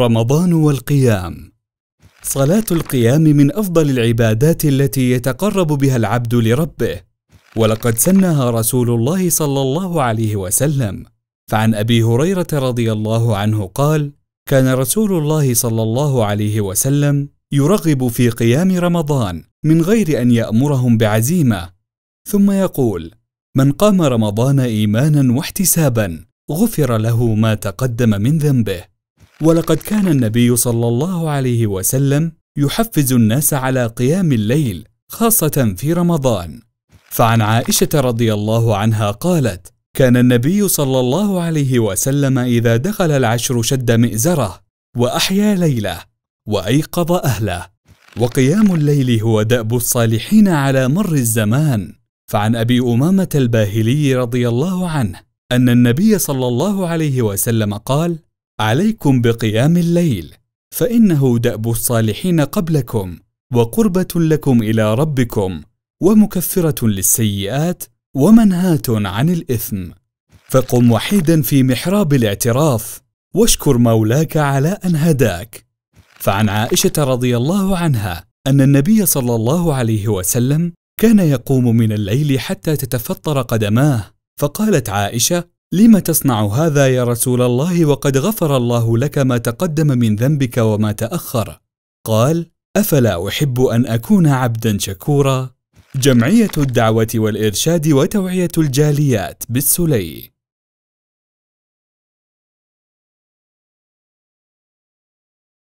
رمضان والقيام صلاة القيام من أفضل العبادات التي يتقرب بها العبد لربه، ولقد سنها رسول الله صلى الله عليه وسلم، فعن أبي هريرة رضي الله عنه قال: كان رسول الله صلى الله عليه وسلم يرغب في قيام رمضان من غير أن يأمرهم بعزيمة، ثم يقول: من قام رمضان إيمانا واحتسابا غفر له ما تقدم من ذنبه. ولقد كان النبي صلى الله عليه وسلم يحفز الناس على قيام الليل خاصة في رمضان. فعن عائشة رضي الله عنها قالت: كان النبي صلى الله عليه وسلم إذا دخل العشر شد مئزره وأحيا ليله وأيقظ أهله. وقيام الليل هو دأب الصالحين على مر الزمان. فعن أبي أمامة الباهلي رضي الله عنه أن النبي صلى الله عليه وسلم قال: عليكم بقيام الليل فانه داب الصالحين قبلكم وقربه لكم الى ربكم ومكفره للسيئات ومنهاه عن الاثم فقم وحيدا في محراب الاعتراف واشكر مولاك على ان هداك فعن عائشه رضي الله عنها ان النبي صلى الله عليه وسلم كان يقوم من الليل حتى تتفطر قدماه فقالت عائشه لم تصنع هذا يا رسول الله وقد غفر الله لك ما تقدم من ذنبك وما تاخر قال افلا احب ان اكون عبدا شكورا جمعيه الدعوه والارشاد وتوعيه الجاليات بالسلي